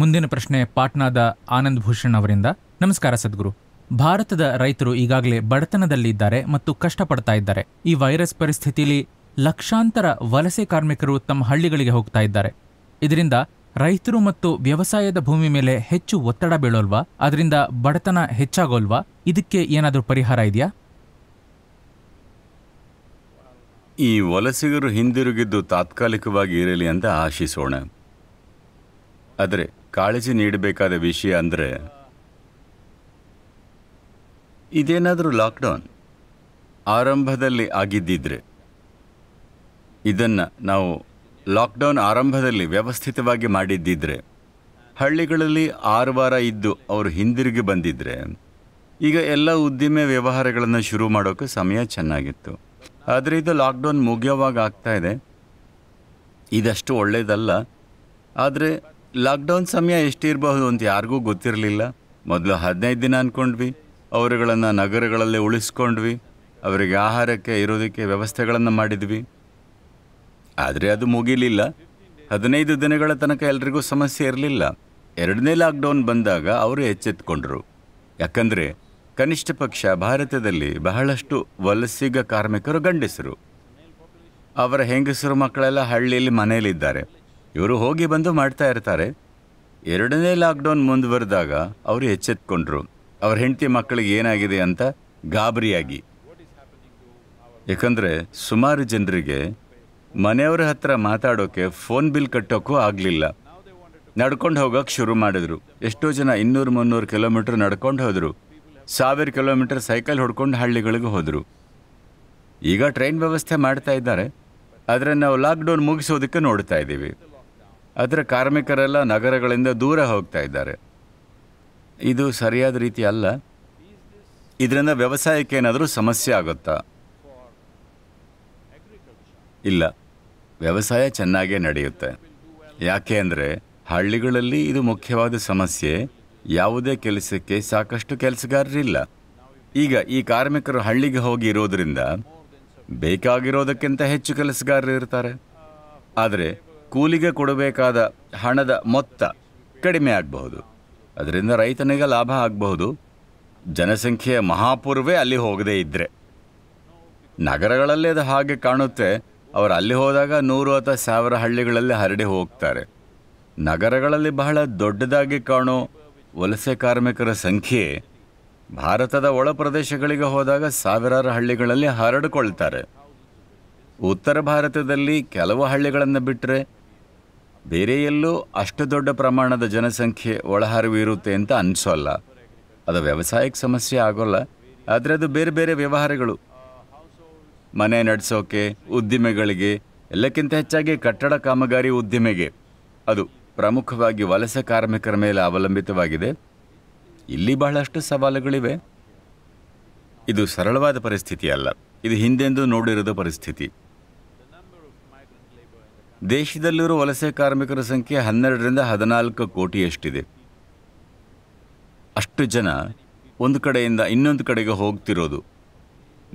ಮುಂದಿನ ಪ್ರಶ್ನೆ ಪಾಟ್ನಾದ ಆನಂದ್ ಭೂಷಣ್ ಅವರಿಂದ ನಮಸ್ಕಾರ ಸದ್ಗುರು ಭಾರತದ ರೈತರು ಈಗಾಗಲೇ ಬಡತನದಲ್ಲಿದ್ದಾರೆ ಮತ್ತು ಕಷ್ಟಪಡ್ತಾ ಇದ್ದಾರೆ ಈ ವೈರಸ್ ಪರಿಸ್ಥಿತಿಯಲ್ಲಿ ಲಕ್ಷಾಂತರ ವಲಸೆ ಕಾರ್ಮಿಕರು ತಮ್ಮ ಹಳ್ಳಿಗಳಿಗೆ ಹೋಗ್ತಾ ಇದ್ದಾರೆ ಇದರಿಂದ ರೈತರು ಮತ್ತು ವ್ಯವಸಾಯದ ಭೂಮಿ ಮೇಲೆ ಹೆಚ್ಚು ಒತ್ತಡ ಬೀಳೋಲ್ವಾ ಅದರಿಂದ ಬಡತನ ಹೆಚ್ಚಾಗೋಲ್ವಾ ಇದಕ್ಕೆ ಏನಾದರೂ ಪರಿಹಾರ ಇದೆಯಾ ಈ ವಲಸಿಗರು ಹಿಂದಿರುಗಿದ್ದು ತಾತ್ಕಾಲಿಕವಾಗಿ ಇರಲಿ ಅಂತ ಆಶಿಸೋಣ ಆದರೆ ಕಾಳಜಿ ನೀಡಬೇಕಾದ ವಿಷಯ ಅಂದರೆ ಇದೇನಾದರೂ ಲಾಕ್ಡೌನ್ ಆರಂಭದಲ್ಲಿ ಆಗಿದ್ದಿದ್ರೆ ಇದನ್ನು ನಾವು ಲಾಕ್ಡೌನ್ ಆರಂಭದಲ್ಲಿ ವ್ಯವಸ್ಥಿತವಾಗಿ ಮಾಡಿದ್ದಿದ್ರೆ ಹಳ್ಳಿಗಳಲ್ಲಿ ಆರು ವಾರ ಇದ್ದು ಅವರು ಹಿಂದಿರುಗಿ ಬಂದಿದ್ರೆ ಈಗ ಎಲ್ಲ ಉದ್ದಿಮೆ ವ್ಯವಹಾರಗಳನ್ನು ಶುರು ಮಾಡೋಕ್ಕೆ ಸಮಯ ಚೆನ್ನಾಗಿತ್ತು ಆದರೆ ಇದು ಲಾಕ್ಡೌನ್ ಮುಗಿಯೋವಾಗ ಆಗ್ತಾ ಇದೆ ಇದಷ್ಟು ಒಳ್ಳೆಯದಲ್ಲ ಆದರೆ ಲಾಕ್ಡೌನ್ ಸಮಯ ಎಷ್ಟಿರಬಹುದು ಅಂತ ಯಾರಿಗೂ ಗೊತ್ತಿರಲಿಲ್ಲ ಮೊದಲು ಹದಿನೈದು ದಿನ ಅಂದ್ಕೊಂಡ್ವಿ ಅವರುಗಳನ್ನು ನಗರಗಳಲ್ಲೇ ಉಳಿಸ್ಕೊಂಡ್ವಿ ಅವರಿಗೆ ಆಹಾರಕ್ಕೆ ಇರೋದಕ್ಕೆ ವ್ಯವಸ್ಥೆಗಳನ್ನು ಮಾಡಿದ್ವಿ ಆದರೆ ಅದು ಮುಗಿಲಿಲ್ಲ ಹದಿನೈದು ದಿನಗಳ ತನಕ ಎಲ್ರಿಗೂ ಸಮಸ್ಯೆ ಇರಲಿಲ್ಲ ಎರಡನೇ ಲಾಕ್ಡೌನ್ ಬಂದಾಗ ಅವರು ಎಚ್ಚೆತ್ಕೊಂಡ್ರು ಯಾಕಂದರೆ ಕನಿಷ್ಠ ಪಕ್ಷ ಭಾರತದಲ್ಲಿ ಬಹಳಷ್ಟು ವಲಸಿಗ ಕಾರ್ಮಿಕರು ಗಂಡಸರು ಅವರ ಹೆಂಗಸರು ಮಕ್ಕಳೆಲ್ಲ ಹಳ್ಳಿಯಲ್ಲಿ ಮನೆಯಲ್ಲಿದ್ದಾರೆ ಇವರು ಹೋಗಿ ಬಂದು ಮಾಡ್ತಾ ಇರ್ತಾರೆ ಎರಡನೇ ಲಾಕ್ಡೌನ್ ಮುಂದುವರೆದಾಗ ಅವರು ಎಚ್ಚೆತ್ಕೊಂಡ್ರು ಅವ್ರ ಹೆಂಡತಿ ಮಕ್ಕಳಿಗೆ ಏನಾಗಿದೆ ಅಂತ ಗಾಬರಿಯಾಗಿ ಯಾಕಂದರೆ ಸುಮಾರು ಜನರಿಗೆ ಮನೆಯವ್ರ ಹತ್ರ ಮಾತಾಡೋಕೆ ಫೋನ್ ಬಿಲ್ ಕಟ್ಟೋಕ್ಕೂ ಆಗಲಿಲ್ಲ ನಡ್ಕೊಂಡು ಹೋಗೋಕೆ ಶುರು ಮಾಡಿದ್ರು ಎಷ್ಟೋ ಜನ ಇನ್ನೂರು ಮುನ್ನೂರು ಕಿಲೋಮೀಟ್ರ್ ನಡ್ಕೊಂಡು ಹೋದರು ಸಾವಿರ ಕಿಲೋಮೀಟರ್ ಸೈಕಲ್ ಹೊಡ್ಕೊಂಡು ಹಳ್ಳಿಗಳಿಗೆ ಹೋದರು ಈಗ ಟ್ರೈನ್ ವ್ಯವಸ್ಥೆ ಮಾಡ್ತಾ ಇದ್ದಾರೆ ಆದರೆ ನಾವು ಲಾಕ್ಡೌನ್ ಮುಗಿಸೋದಕ್ಕೆ ನೋಡ್ತಾ ಇದ್ದೀವಿ ಅದರ ಕಾರ್ಮಿಕರೆಲ್ಲ ನಗರಗಳಿಂದ ದೂರ ಹೋಗ್ತಾ ಇದ್ದಾರೆ ಇದು ಸರಿಯಾದ ರೀತಿ ಅಲ್ಲ ಇದರಿಂದ ವ್ಯವಸಾಯಕ್ಕೆ ಏನಾದರೂ ಸಮಸ್ಯೆ ಆಗುತ್ತಾ ಇಲ್ಲ ವ್ಯವಸಾಯ ಚೆನ್ನಾಗೇ ನಡೆಯುತ್ತೆ ಯಾಕೆ ಅಂದರೆ ಹಳ್ಳಿಗಳಲ್ಲಿ ಇದು ಮುಖ್ಯವಾದ ಸಮಸ್ಯೆ ಯಾವುದೇ ಕೆಲಸಕ್ಕೆ ಸಾಕಷ್ಟು ಕೆಲಸಗಾರರಿಲ್ಲ ಈಗ ಈ ಕಾರ್ಮಿಕರು ಹಳ್ಳಿಗೆ ಹೋಗಿ ಇರೋದರಿಂದ ಬೇಕಾಗಿರೋದಕ್ಕಿಂತ ಹೆಚ್ಚು ಕೆಲಸಗಾರರು ಇರ್ತಾರೆ ಆದರೆ ಕೂಲಿಗೆ ಕೊಡಬೇಕಾದ ಹಣದ ಮೊತ್ತ ಕಡಿಮೆ ಆಗಬಹುದು ಅದರಿಂದ ರೈತನಿಗೆ ಲಾಭ ಆಗಬಹುದು ಜನಸಂಖ್ಯೆಯ ಮಹಾಪೂರ್ವೇ ಅಲ್ಲಿ ಹೋಗದೇ ಇದ್ದರೆ ನಗರಗಳಲ್ಲಿ ಅದು ಹಾಗೆ ಕಾಣುತ್ತೆ ಅವರು ಅಲ್ಲಿ ಹೋದಾಗ ನೂರು ಅಥವಾ ಸಾವಿರ ಹಳ್ಳಿಗಳಲ್ಲಿ ಹರಡಿ ಹೋಗ್ತಾರೆ ನಗರಗಳಲ್ಲಿ ಬಹಳ ದೊಡ್ಡದಾಗಿ ಕಾಣೋ ವಲಸೆ ಕಾರ್ಮಿಕರ ಸಂಖ್ಯೆ ಭಾರತದ ಒಳ ಪ್ರದೇಶಗಳಿಗೆ ಹೋದಾಗ ಸಾವಿರಾರು ಹಳ್ಳಿಗಳಲ್ಲಿ ಹರಡಿಕೊಳ್ತಾರೆ ಉತ್ತರ ಭಾರತದಲ್ಲಿ ಕೆಲವು ಹಳ್ಳಿಗಳನ್ನು ಬಿಟ್ಟರೆ ಬೇರೆ ಎಲ್ಲೂ ಅಷ್ಟು ದೊಡ್ಡ ಪ್ರಮಾಣದ ಜನಸಂಖ್ಯೆ ಒಳಹರಿವು ಇರುತ್ತೆ ಅಂತ ಅನಿಸೋಲ್ಲ ಅದು ವ್ಯವಸಾಯಕ್ಕೆ ಸಮಸ್ಯೆ ಆಗೋಲ್ಲ ಆದರೆ ಅದು ಬೇರೆ ಬೇರೆ ವ್ಯವಹಾರಗಳು ಮನೆ ನಡೆಸೋಕೆ ಉದ್ದಿಮೆಗಳಿಗೆ ಎಲ್ಲಕ್ಕಿಂತ ಹೆಚ್ಚಾಗಿ ಕಟ್ಟಡ ಕಾಮಗಾರಿ ಉದ್ದಿಮೆಗೆ ಅದು ಪ್ರಮುಖವಾಗಿ ವಲಸೆ ಕಾರ್ಮಿಕರ ಮೇಲೆ ಅವಲಂಬಿತವಾಗಿದೆ ಇಲ್ಲಿ ಬಹಳಷ್ಟು ಸವಾಲುಗಳಿವೆ ಇದು ಸರಳವಾದ ಪರಿಸ್ಥಿತಿ ಅಲ್ಲ ಇದು ಹಿಂದೆಂದು ನೋಡಿರದ ಪರಿಸ್ಥಿತಿ ದೇಶದಲ್ಲಿರುವ ವಲಸೆ ಕಾರ್ಮಿಕರ ಸಂಖ್ಯೆ ಹನ್ನೆರಡರಿಂದ ಹದಿನಾಲ್ಕು ಕೋಟಿಯಷ್ಟಿದೆ ಅಷ್ಟು ಜನ ಒಂದು ಕಡೆಯಿಂದ ಇನ್ನೊಂದು ಕಡೆಗೆ ಹೋಗ್ತಿರೋದು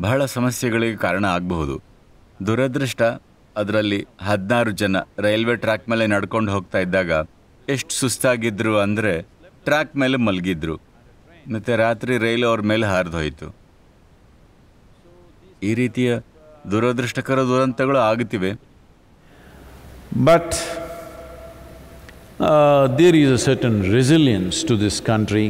ಬಹಳ ಸಮಸ್ಯೆಗಳಿಗೆ ಕಾರಣ ಆಗಬಹುದು ದುರದೃಷ್ಟ ಅದರಲ್ಲಿ ಹದಿನಾರು ಜನ ರೈಲ್ವೆ ಟ್ರ್ಯಾಕ್ ಮೇಲೆ ನಡ್ಕೊಂಡು ಹೋಗ್ತಾ ಇದ್ದಾಗ ಎಷ್ಟು ಸುಸ್ತಾಗಿದ್ರು ಅಂದರೆ ಟ್ರ್ಯಾಕ್ ಮೇಲೆ ಮಲಗಿದ್ರು ಮತ್ತು ರಾತ್ರಿ ರೈಲು ಅವ್ರ ಮೇಲೆ ಹಾರಿದು ಈ ರೀತಿಯ ದುರದೃಷ್ಟಕರ ದುರಂತಗಳು ಆಗುತ್ತಿವೆ But uh, there is a certain resilience to this country.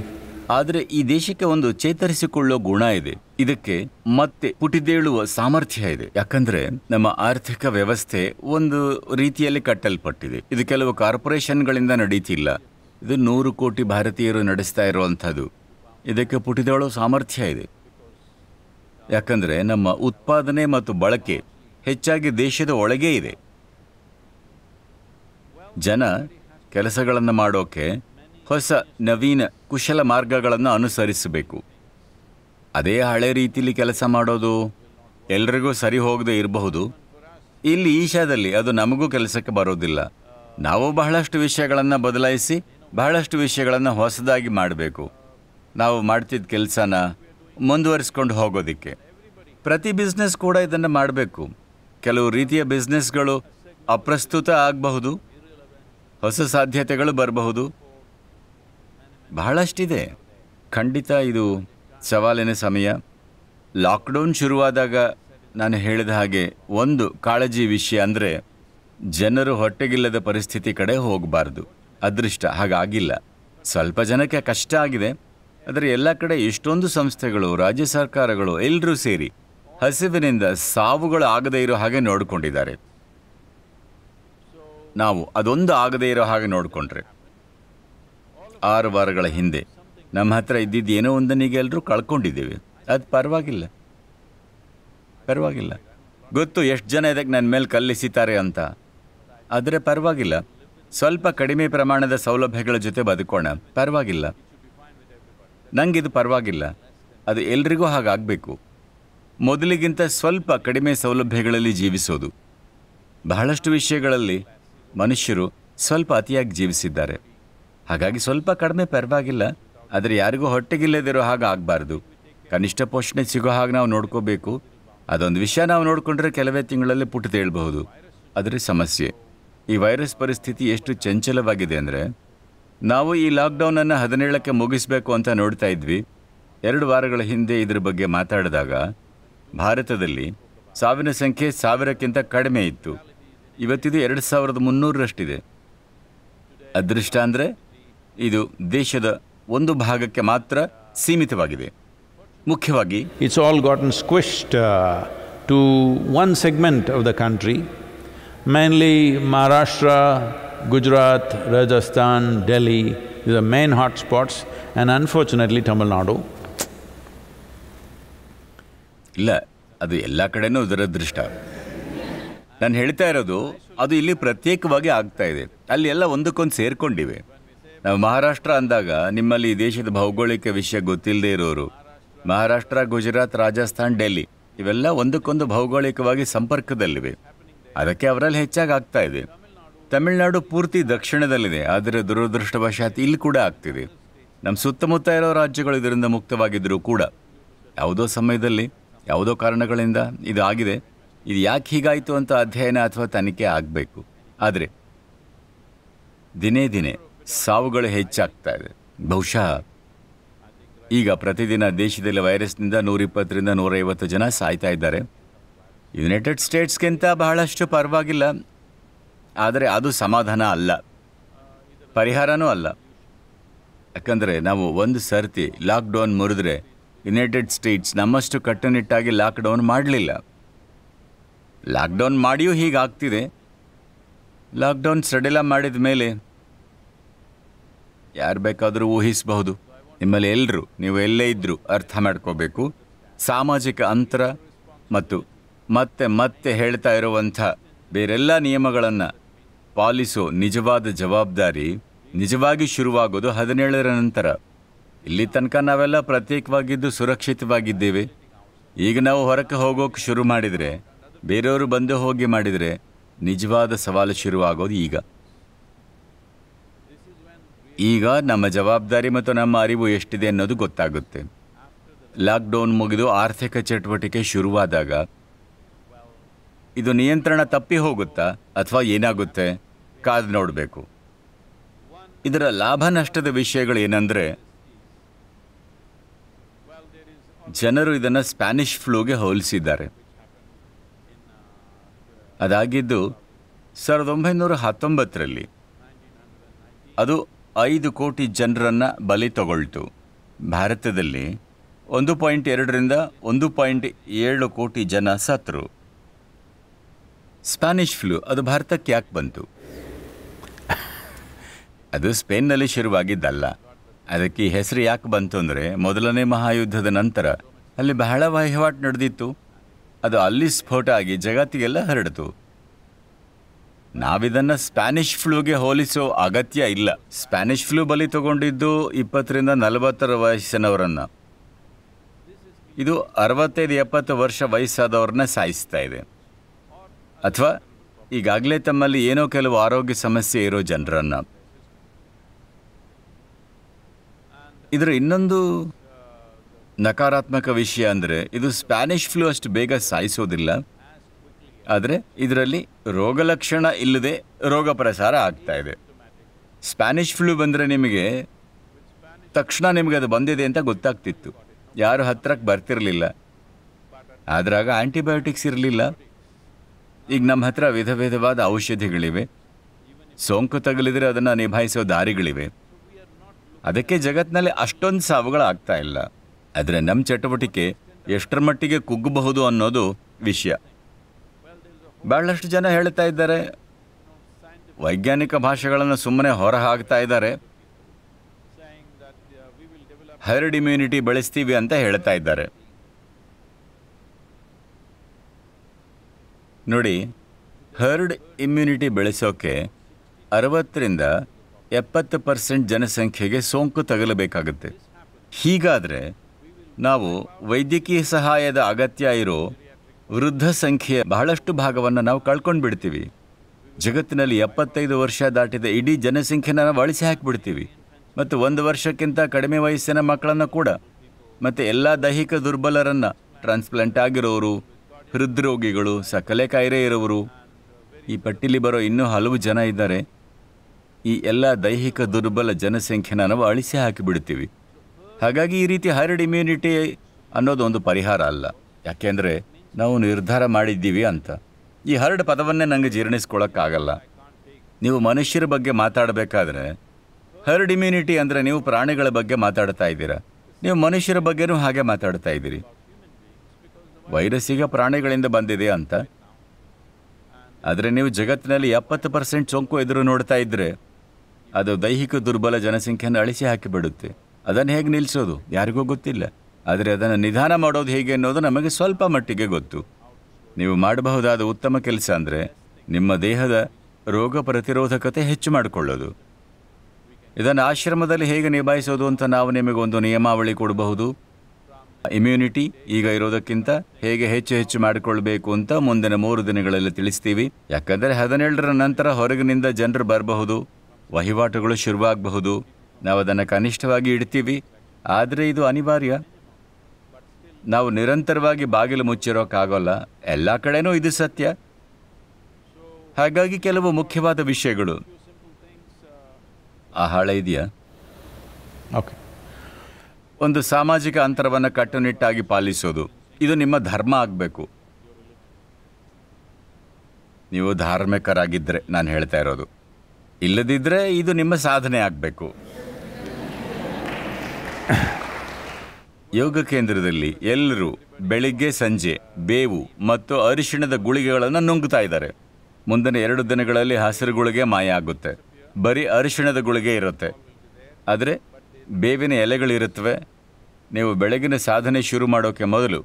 ಆದರೆ ಈ ದೇಶಕ್ಕೆ ಒಂದು ಚೇತರಿಸಿಕೊಳ್ಳೋ ಗುಣ ಇದೆ ಇದಕ್ಕೆ ಮತ್ತೆ ಪುಟಿದೇಳುವ ಸಾಮರ್ಥ್ಯ ಇದೆ ಯಾಕಂದ್ರೆ ನಮ್ಮ ಆರ್ಥಿಕ ವ್ಯವಸ್ಥೆ ಒಂದು ರೀತಿಯಲ್ಲಿ ಕಟ್ಟಲ್ಪಟ್ಟಿದೆ ಇದು ಕೆಲವು ಕಾರ್ಪೊರೇಷನ್ಗಳಿಂದ ನಡೀತಿಲ್ಲ ಇದು ನೂರು ಕೋಟಿ ಭಾರತೀಯರು ನಡೆಸ್ತಾ ಇರುವಂಥದ್ದು ಇದಕ್ಕೆ ಪುಟಿದೇಳೋ ಸಾಮರ್ಥ್ಯ ಇದೆ ಯಾಕಂದರೆ ನಮ್ಮ ಉತ್ಪಾದನೆ ಮತ್ತು ಬಳಕೆ ಹೆಚ್ಚಾಗಿ ದೇಶದ ಒಳಗೇ ಇದೆ ಜನ ಕೆಲಸಗಳನ್ನು ಮಾಡೋಕ್ಕೆ ಹೊಸ ನವೀನ ಕುಶಲ ಮಾರ್ಗಗಳನ್ನು ಅನುಸರಿಸಬೇಕು ಅದೇ ಹಳೆ ರೀತಿಯಲ್ಲಿ ಕೆಲಸ ಮಾಡೋದು ಎಲ್ರಿಗೂ ಸರಿ ಹೋಗದೆ ಇರಬಹುದು ಇಲ್ಲಿ ಈಶಾದಲ್ಲಿ ಅದು ನಮಗೂ ಕೆಲಸಕ್ಕೆ ಬರೋದಿಲ್ಲ ನಾವು ಬಹಳಷ್ಟು ವಿಷಯಗಳನ್ನು ಬದಲಾಯಿಸಿ ಬಹಳಷ್ಟು ವಿಷಯಗಳನ್ನು ಹೊಸದಾಗಿ ಮಾಡಬೇಕು ನಾವು ಮಾಡ್ತಿದ್ದ ಕೆಲಸನ ಮುಂದುವರಿಸ್ಕೊಂಡು ಹೋಗೋದಿಕ್ಕೆ ಪ್ರತಿ ಬಿಸ್ನೆಸ್ ಕೂಡ ಇದನ್ನು ಮಾಡಬೇಕು ಕೆಲವು ರೀತಿಯ ಬಿಸ್ನೆಸ್ಗಳು ಅಪ್ರಸ್ತುತ ಆಗಬಹುದು ಹೊಸ ಸಾಧ್ಯತೆಗಳು ಬರಬಹುದು ಬಹಳಷ್ಟಿದೆ ಖಂಡಿತ ಇದು ಸವಾಲಿನ ಸಮಯ ಲಾಕ್ಡೌನ್ ಶುರುವಾದಾಗ ನಾನು ಹೇಳಿದ ಹಾಗೆ ಒಂದು ಕಾಳಜಿ ವಿಷಯ ಅಂದರೆ ಜನರು ಹೊಟ್ಟೆಗಿಲ್ಲದ ಪರಿಸ್ಥಿತಿ ಕಡೆ ಹೋಗಬಾರ್ದು ಅದೃಷ್ಟ ಹಾಗಾಗಿಲ್ಲ ಸ್ವಲ್ಪ ಜನಕ್ಕೆ ಕಷ್ಟ ಆಗಿದೆ ಆದರೆ ಎಲ್ಲ ಕಡೆ ಎಷ್ಟೊಂದು ಸಂಸ್ಥೆಗಳು ರಾಜ್ಯ ಸರ್ಕಾರಗಳು ಎಲ್ಲರೂ ಸೇರಿ ಹಸಿವಿನಿಂದ ಸಾವುಗಳು ಆಗದೇ ಇರೋ ಹಾಗೆ ನೋಡಿಕೊಂಡಿದ್ದಾರೆ ನಾವು ಅದೊಂದು ಆಗದೇ ಇರೋ ಹಾಗೆ ನೋಡಿಕೊಂಡ್ರೆ ಆರು ವಾರಗಳ ಹಿಂದೆ ನಮ್ಮ ಹತ್ರ ಇದ್ದಿದ್ದು ಏನೋ ಒಂದನಿಗೆ ಎಲ್ಲರೂ ಕಳ್ಕೊಂಡಿದ್ದೀವಿ ಅದು ಪರವಾಗಿಲ್ಲ ಪರವಾಗಿಲ್ಲ ಗೊತ್ತು ಎಷ್ಟು ಜನ ಇದಕ್ಕೆ ನನ್ನ ಮೇಲೆ ಕಲ್ಲಿಸಿತಾರೆ ಅಂತ ಆದರೆ ಪರವಾಗಿಲ್ಲ ಸ್ವಲ್ಪ ಕಡಿಮೆ ಪ್ರಮಾಣದ ಸೌಲಭ್ಯಗಳ ಜೊತೆ ಬದುಕೋಣ ಪರವಾಗಿಲ್ಲ ನಂಗೆ ಇದು ಪರವಾಗಿಲ್ಲ ಅದು ಎಲ್ರಿಗೂ ಹಾಗಾಗಬೇಕು ಮೊದಲಿಗಿಂತ ಸ್ವಲ್ಪ ಕಡಿಮೆ ಸೌಲಭ್ಯಗಳಲ್ಲಿ ಜೀವಿಸೋದು ಬಹಳಷ್ಟು ವಿಷಯಗಳಲ್ಲಿ ಮನುಷ್ಯರು ಸ್ವಲ್ಪ ಅತಿಯಾಗಿ ಜೀವಿಸಿದ್ದಾರೆ ಹಾಗಾಗಿ ಸ್ವಲ್ಪ ಕಡಿಮೆ ಪರವಾಗಿಲ್ಲ ಆದರೆ ಯಾರಿಗೂ ಹೊಟ್ಟೆಗಿಲ್ಲದಿರೋ ಹಾಗೆ ಆಗಬಾರ್ದು ಕನಿಷ್ಠ ಪೋಷಣೆ ಸಿಗೋ ಹಾಗೆ ನಾವು ನೋಡ್ಕೋಬೇಕು ಅದೊಂದು ವಿಷಯ ನಾವು ನೋಡಿಕೊಂಡ್ರೆ ಕೆಲವೇ ತಿಂಗಳಲ್ಲಿ ಪುಟ್ಟು ತೇಳ್ಬಹುದು ಅದರ ಸಮಸ್ಯೆ ಈ ವೈರಸ್ ಪರಿಸ್ಥಿತಿ ಎಷ್ಟು ಚಂಚಲವಾಗಿದೆ ಅಂದರೆ ನಾವು ಈ ಲಾಕ್ಡೌನನ್ನು ಹದಿನೇಳಕ್ಕೆ ಮುಗಿಸಬೇಕು ಅಂತ ನೋಡ್ತಾ ಇದ್ವಿ ಎರಡು ವಾರಗಳ ಹಿಂದೆ ಇದರ ಬಗ್ಗೆ ಮಾತಾಡಿದಾಗ ಭಾರತದಲ್ಲಿ ಸಾವಿನ ಸಂಖ್ಯೆ ಸಾವಿರಕ್ಕಿಂತ ಕಡಿಮೆ ಇತ್ತು ಇವತ್ತಿದು ಎರಡು ಸಾವಿರದ ಮುನ್ನೂರರಷ್ಟಿದೆ ಅದೃಷ್ಟ ಅಂದರೆ ಇದು ದೇಶದ ಒಂದು ಭಾಗಕ್ಕೆ ಮಾತ್ರ ಸೀಮಿತವಾಗಿದೆ ಮುಖ್ಯವಾಗಿ it's all gotten squeezed to one segment of the country mainly Maharashtra Gujarat Rajasthan Delhi is a main hotspots spots and unfortunately Tamil Nadu ಇಲ್ಲ ಅದು ಎಲ್ಲ ಕಡೆಯೂ ಇದರ ಅದೃಷ್ಟ ನಾನು ಹೇಳ್ತಾ ಇರೋದು ಅದು ಇಲ್ಲಿ ಪ್ರತ್ಯೇಕವಾಗಿ ಆಗ್ತಾ ಇದೆ ಅಲ್ಲಿ ಎಲ್ಲ ಒಂದಕ್ಕೊಂದು ಸೇರ್ಕೊಂಡಿವೆ ನಾವು ಮಹಾರಾಷ್ಟ್ರ ಅಂದಾಗ ನಿಮ್ಮಲ್ಲಿ ದೇಶದ ಭೌಗೋಳಿಕ ವಿಷಯ ಗೊತ್ತಿಲ್ಲದೆ ಇರೋರು ಮಹಾರಾಷ್ಟ್ರ ಗುಜರಾತ್ ರಾಜಸ್ಥಾನ್ ಡೆಲ್ಲಿ ಇವೆಲ್ಲ ಒಂದಕ್ಕೊಂದು ಭೌಗೋಳಿಕವಾಗಿ ಸಂಪರ್ಕದಲ್ಲಿವೆ ಅದಕ್ಕೆ ಅವರಲ್ಲಿ ಹೆಚ್ಚಾಗಿ ಆಗ್ತಾ ಇದೆ ತಮಿಳುನಾಡು ಪೂರ್ತಿ ದಕ್ಷಿಣದಲ್ಲಿದೆ ಆದರೆ ದುರದೃಷ್ಟವಶಾತ್ ಇಲ್ಲಿ ಕೂಡ ಆಗ್ತಿದೆ ನಮ್ಮ ಸುತ್ತಮುತ್ತ ಇರೋ ರಾಜ್ಯಗಳು ಇದರಿಂದ ಮುಕ್ತವಾಗಿದ್ದರೂ ಕೂಡ ಯಾವುದೋ ಸಮಯದಲ್ಲಿ ಯಾವುದೋ ಕಾರಣಗಳಿಂದ ಇದು ಆಗಿದೆ ಇದು ಯಾಕೆ ಹೀಗಾಯಿತು ಅಂತ ಅಧ್ಯಯನ ಅಥವಾ ತನಿಖೆ ಆಗಬೇಕು ಆದರೆ ದಿನೇ ದಿನೇ ಸಾವುಗಳು ಹೆಚ್ಚಾಗ್ತಾ ಇದೆ ಬಹುಶಃ ಈಗ ಪ್ರತಿದಿನ ದೇಶದಲ್ಲಿ ವೈರಸ್ನಿಂದ ನೂರಿಪ್ಪತ್ತರಿಂದ ನೂರೈವತ್ತು ಜನ ಸಾಯ್ತಾ ಇದ್ದಾರೆ ಯುನೈಟೆಡ್ ಸ್ಟೇಟ್ಸ್ಗಿಂತ ಬಹಳಷ್ಟು ಪರವಾಗಿಲ್ಲ ಆದರೆ ಅದು ಸಮಾಧಾನ ಅಲ್ಲ ಪರಿಹಾರನೂ ಅಲ್ಲ ಯಾಕಂದರೆ ನಾವು ಒಂದು ಸರ್ತಿ ಲಾಕ್ಡೌನ್ ಮುರಿದ್ರೆ ಯುನೈಟೆಡ್ ಸ್ಟೇಟ್ಸ್ ನಮ್ಮಷ್ಟು ಕಟ್ಟುನಿಟ್ಟಾಗಿ ಲಾಕ್ಡೌನ್ ಮಾಡಲಿಲ್ಲ ಲಾಕ್ಡೌನ್ ಮಾಡಿಯೂ ಹೀಗಾಗ್ತಿದೆ ಲಾಕ್ಡೌನ್ ಸಡಿಲ ಮಾಡಿದ ಮೇಲೆ ಯಾರು ಬೇಕಾದರೂ ಊಹಿಸಬಹುದು ನಿಮ್ಮಲ್ಲಿ ಎಲ್ಲರೂ ನೀವು ಎಲ್ಲೇ ಇದ್ದರೂ ಅರ್ಥ ಮಾಡ್ಕೋಬೇಕು ಸಾಮಾಜಿಕ ಅಂತರ ಮತ್ತು ಮತ್ತೆ ಮತ್ತೆ ಹೇಳ್ತಾ ಇರುವಂಥ ಬೇರೆಲ್ಲ ನಿಯಮಗಳನ್ನು ಪಾಲಿಸೋ ನಿಜವಾದ ಜವಾಬ್ದಾರಿ ನಿಜವಾಗಿ ಶುರುವಾಗೋದು ಹದಿನೇಳರ ನಂತರ ಇಲ್ಲಿ ತನಕ ನಾವೆಲ್ಲ ಪ್ರತ್ಯೇಕವಾಗಿದ್ದು ಸುರಕ್ಷಿತವಾಗಿದ್ದೇವೆ ಈಗ ನಾವು ಹೊರಕ್ಕೆ ಹೋಗೋಕೆ ಶುರು ಮಾಡಿದರೆ ಬೇರೆಯವರು ಬಂದು ಹೋಗಿ ಮಾಡಿದರೆ ನಿಜವಾದ ಸವಾಲು ಶುರುವಾಗೋದು ಈಗ ಈಗ ನಮ್ಮ ಜವಾಬ್ದಾರಿ ಮತ್ತು ನಮ್ಮ ಅರಿವು ಎಷ್ಟಿದೆ ಅನ್ನೋದು ಗೊತ್ತಾಗುತ್ತೆ ಲಾಕ್ಡೌನ್ ಮುಗಿದು ಆರ್ಥಿಕ ಚಟುವಟಿಕೆ ಶುರುವಾದಾಗ ಇದು ನಿಯಂತ್ರಣ ತಪ್ಪಿ ಹೋಗುತ್ತಾ ಅಥವಾ ಏನಾಗುತ್ತೆ ಕಾದು ನೋಡಬೇಕು ಇದರ ಲಾಭ ನಷ್ಟದ ವಿಷಯಗಳು ಏನಂದರೆ ಜನರು ಇದನ್ನು ಸ್ಪ್ಯಾನಿಷ್ ಫ್ಲೂಗೆ ಹೋಲಿಸಿದ್ದಾರೆ ಅದಾಗಿದ್ದು ಸಾವಿರದ ಒಂಬೈನೂರ ಹತ್ತೊಂಬತ್ತರಲ್ಲಿ ಅದು ಐದು ಕೋಟಿ ಜನರನ್ನು ಬಲಿ ತಗೊಳ್ತು ಭಾರತದಲ್ಲಿ ಒಂದು ಪಾಯಿಂಟ್ ಎರಡರಿಂದ ಒಂದು ಪಾಯಿಂಟ್ ಏಳು ಕೋಟಿ ಜನ ಸತ್ರು ಸ್ಪ್ಯಾನಿಷ್ ಫ್ಲೂ ಅದು ಭಾರತಕ್ಕೆ ಯಾಕೆ ಬಂತು ಅದು ಸ್ಪೇನ್ನಲ್ಲಿ ಶುರುವಾಗಿದ್ದಲ್ಲ ಅದಕ್ಕೆ ಹೆಸರು ಯಾಕೆ ಬಂತು ಅಂದರೆ ಮೊದಲನೇ ಮಹಾಯುದ್ಧದ ನಂತರ ಅಲ್ಲಿ ಬಹಳ ವಹಿವಾಟು ನಡೆದಿತ್ತು ಅದು ಅಲ್ಲಿ ಸ್ಫೋಟ ಆಗಿ ಜಗತ್ತಿಗೆಲ್ಲ ಹರಡಿತು ನಾವಿದನ್ನು ಸ್ಪ್ಯಾನಿಷ್ ಫ್ಲೂಗೆ ಹೋಲಿಸೋ ಅಗತ್ಯ ಇಲ್ಲ ಸ್ಪ್ಯಾನಿಷ್ ಫ್ಲೂ ಬಲಿ ತಗೊಂಡಿದ್ದು ಇಪ್ಪತ್ತರಿಂದ ನಲವತ್ತರ ವಯಸ್ಸಿನವರನ್ನು ಇದು ಅರವತ್ತೈದು ಎಪ್ಪತ್ತು ವರ್ಷ ವಯಸ್ಸಾದವ್ರನ್ನ ಸಾಯಿಸ್ತಾ ಇದೆ ಅಥವಾ ಈಗಾಗಲೇ ತಮ್ಮಲ್ಲಿ ಏನೋ ಕೆಲವು ಆರೋಗ್ಯ ಸಮಸ್ಯೆ ಇರೋ ಜನರನ್ನು ಇದರ ಇನ್ನೊಂದು ನಕಾರಾತ್ಮಕ ವಿಷಯ ಅಂದರೆ ಇದು ಸ್ಪ್ಯಾನಿಷ್ ಫ್ಲೂ ಅಷ್ಟು ಬೇಗ ಸಾಯಿಸೋದಿಲ್ಲ ಆದರೆ ಇದರಲ್ಲಿ ರೋಗಲಕ್ಷಣ ಇಲ್ಲದೆ ರೋಗ ಪ್ರಸಾರ ಆಗ್ತಾ ಇದೆ ಸ್ಪ್ಯಾನಿಷ್ ಫ್ಲೂ ಬಂದರೆ ನಿಮಗೆ ತಕ್ಷಣ ನಿಮಗೆ ಅದು ಬಂದಿದೆ ಅಂತ ಗೊತ್ತಾಗ್ತಿತ್ತು ಯಾರು ಹತ್ತಿರಕ್ಕೆ ಬರ್ತಿರಲಿಲ್ಲ ಆದ್ರಾಗ ಆ್ಯಂಟಿಬಯೋಟಿಕ್ಸ್ ಇರಲಿಲ್ಲ ಈಗ ನಮ್ಮ ಹತ್ರ ವಿಧ ವಿಧವಾದ ಔಷಧಿಗಳಿವೆ ಸೋಂಕು ತಗುಲಿದರೆ ಅದನ್ನು ನಿಭಾಯಿಸೋ ದಾರಿಗಳಿವೆ ಅದಕ್ಕೆ ಜಗತ್ತಿನಲ್ಲಿ ಅಷ್ಟೊಂದು ಸಾವುಗಳು ಆಗ್ತಾ ಇಲ್ಲ ಆದರೆ ನಮ್ಮ ಚಟುವಟಿಕೆ ಎಷ್ಟರ ಮಟ್ಟಿಗೆ ಕುಗ್ಗಬಹುದು ಅನ್ನೋದು ವಿಷಯ ಬಹಳಷ್ಟು ಜನ ಹೇಳ್ತಾ ಇದ್ದಾರೆ ವೈಜ್ಞಾನಿಕ ಭಾಷೆಗಳನ್ನು ಸುಮ್ಮನೆ ಹೊರ ಹಾಕ್ತಾ ಇದ್ದಾರೆ ಹರ್ಡ್ ಇಮ್ಯುನಿಟಿ ಬೆಳೆಸ್ತೀವಿ ಅಂತ ಹೇಳ್ತಾ ಇದ್ದಾರೆ ನೋಡಿ ಹರ್ಡ್ ಇಮ್ಯುನಿಟಿ ಬೆಳೆಸೋಕೆ ಅರವತ್ತರಿಂದ ಎಪ್ಪತ್ತು ಪರ್ಸೆಂಟ್ ಜನಸಂಖ್ಯೆಗೆ ಸೋಂಕು ತಗಲಬೇಕಾಗುತ್ತೆ ಹೀಗಾದರೆ ನಾವು ವೈದ್ಯಕೀಯ ಸಹಾಯದ ಅಗತ್ಯ ಇರೋ ವೃದ್ಧ ಸಂಖ್ಯೆಯ ಬಹಳಷ್ಟು ಭಾಗವನ್ನು ನಾವು ಕಳ್ಕೊಂಡು ಬಿಡ್ತೀವಿ ಜಗತ್ತಿನಲ್ಲಿ ಎಪ್ಪತ್ತೈದು ವರ್ಷ ದಾಟಿದ ಇಡೀ ಜನಸಂಖ್ಯೆನ ನಾವು ಅಳಿಸಿ ಹಾಕಿಬಿಡ್ತೀವಿ ಮತ್ತು ಒಂದು ವರ್ಷಕ್ಕಿಂತ ಕಡಿಮೆ ವಯಸ್ಸಿನ ಮಕ್ಕಳನ್ನು ಕೂಡ ಮತ್ತು ಎಲ್ಲ ದೈಹಿಕ ದುರ್ಬಲರನ್ನು ಟ್ರಾನ್ಸ್ಪ್ಲಾಂಟ್ ಆಗಿರೋರು ಹೃದ್ರೋಗಿಗಳು ಸಕಲೆ ಕಾಯಿಲೆ ಇರೋರು ಈ ಪಟ್ಟಿಲಿ ಬರೋ ಇನ್ನೂ ಹಲವು ಜನ ಇದ್ದಾರೆ ಈ ಎಲ್ಲ ದೈಹಿಕ ದುರ್ಬಲ ಜನಸಂಖ್ಯೆನ ನಾವು ಅಳಿಸಿ ಹಾಕಿಬಿಡ್ತೀವಿ ಹಾಗಾಗಿ ಈ ರೀತಿ ಹರ್ಡ್ ಇಮ್ಯುನಿಟಿ ಅನ್ನೋದು ಒಂದು ಪರಿಹಾರ ಅಲ್ಲ ಯಾಕೆಂದರೆ ನಾವು ನಿರ್ಧಾರ ಮಾಡಿದ್ದೀವಿ ಅಂತ ಈ ಹರ್ಡ್ ಪದವನ್ನೇ ನನಗೆ ಜೀರ್ಣಿಸ್ಕೊಳ್ಳೋಕ್ಕಾಗಲ್ಲ ನೀವು ಮನುಷ್ಯರ ಬಗ್ಗೆ ಮಾತಾಡಬೇಕಾದ್ರೆ ಹರ್ಡ್ ಇಮ್ಯುನಿಟಿ ಅಂದರೆ ನೀವು ಪ್ರಾಣಿಗಳ ಬಗ್ಗೆ ಮಾತಾಡ್ತಾ ಇದ್ದೀರಾ ನೀವು ಮನುಷ್ಯರ ಬಗ್ಗೆನೂ ಹಾಗೆ ಮಾತಾಡ್ತಾ ಇದ್ದೀರಿ ವೈರಸ್ ಈಗ ಪ್ರಾಣಿಗಳಿಂದ ಬಂದಿದೆ ಅಂತ ಆದರೆ ನೀವು ಜಗತ್ತಿನಲ್ಲಿ ಎಪ್ಪತ್ತು ಪರ್ಸೆಂಟ್ ಸೋಂಕು ಎದುರು ನೋಡ್ತಾ ಇದ್ದರೆ ಅದು ದೈಹಿಕ ದುರ್ಬಲ ಜನಸಂಖ್ಯೆಯನ್ನು ಅಳಿಸಿ ಹಾಕಿಬಿಡುತ್ತೆ ಅದನ್ನು ಹೇಗೆ ನಿಲ್ಲಿಸೋದು ಯಾರಿಗೂ ಗೊತ್ತಿಲ್ಲ ಆದರೆ ಅದನ್ನು ನಿಧಾನ ಮಾಡೋದು ಹೇಗೆ ಅನ್ನೋದು ನಮಗೆ ಸ್ವಲ್ಪ ಮಟ್ಟಿಗೆ ಗೊತ್ತು ನೀವು ಮಾಡಬಹುದಾದ ಉತ್ತಮ ಕೆಲಸ ಅಂದರೆ ನಿಮ್ಮ ದೇಹದ ರೋಗ ಪ್ರತಿರೋಧಕತೆ ಹೆಚ್ಚು ಮಾಡಿಕೊಳ್ಳೋದು ಇದನ್ನು ಆಶ್ರಮದಲ್ಲಿ ಹೇಗೆ ನಿಭಾಯಿಸೋದು ಅಂತ ನಾವು ನಿಮಗೆ ಒಂದು ನಿಯಮಾವಳಿ ಕೊಡಬಹುದು ಇಮ್ಯುನಿಟಿ ಈಗ ಇರೋದಕ್ಕಿಂತ ಹೇಗೆ ಹೆಚ್ಚು ಹೆಚ್ಚು ಮಾಡಿಕೊಳ್ಬೇಕು ಅಂತ ಮುಂದಿನ ಮೂರು ದಿನಗಳಲ್ಲಿ ತಿಳಿಸ್ತೀವಿ ಯಾಕಂದರೆ ಹದಿನೇಳರ ನಂತರ ಹೊರಗಿನಿಂದ ಜನರು ಬರಬಹುದು ವಹಿವಾಟುಗಳು ಶುರುವಾಗಬಹುದು ನಾವು ಅದನ್ನು ಕನಿಷ್ಠವಾಗಿ ಇಡ್ತೀವಿ ಆದರೆ ಇದು ಅನಿವಾರ್ಯ ನಾವು ನಿರಂತರವಾಗಿ ಬಾಗಿಲು ಮುಚ್ಚಿರೋಕ್ಕಾಗೋಲ್ಲ ಎಲ್ಲ ಕಡೆನೂ ಇದು ಸತ್ಯ ಹಾಗಾಗಿ ಕೆಲವು ಮುಖ್ಯವಾದ ವಿಷಯಗಳು ಆ ಹಾಳೆ ಇದೆಯಾ ಓಕೆ ಒಂದು ಸಾಮಾಜಿಕ ಅಂತರವನ್ನು ಕಟ್ಟುನಿಟ್ಟಾಗಿ ಪಾಲಿಸೋದು ಇದು ನಿಮ್ಮ ಧರ್ಮ ಆಗಬೇಕು ನೀವು ಧಾರ್ಮಿಕರಾಗಿದ್ದರೆ ನಾನು ಹೇಳ್ತಾ ಇರೋದು ಇಲ್ಲದಿದ್ದರೆ ಇದು ನಿಮ್ಮ ಸಾಧನೆ ಆಗಬೇಕು ಯೋಗ ಕೇಂದ್ರದಲ್ಲಿ ಎಲ್ಲರೂ ಬೆಳಿಗ್ಗೆ ಸಂಜೆ ಬೇವು ಮತ್ತು ಅರಿಶಿಣದ ಗುಳಿಗೆಗಳನ್ನು ನುಂಗ್ತಾ ಇದ್ದಾರೆ ಮುಂದಿನ ಎರಡು ದಿನಗಳಲ್ಲಿ ಹಸಿರು ಗುಳಿಗೆ ಮಾಯ ಆಗುತ್ತೆ ಬರೀ ಅರಿಶಿಣದ ಗುಳಿಗೆ ಇರುತ್ತೆ ಆದರೆ ಬೇವಿನ ಎಲೆಗಳಿರುತ್ತವೆ ನೀವು ಬೆಳಗಿನ ಸಾಧನೆ ಶುರು ಮಾಡೋಕ್ಕೆ ಮೊದಲು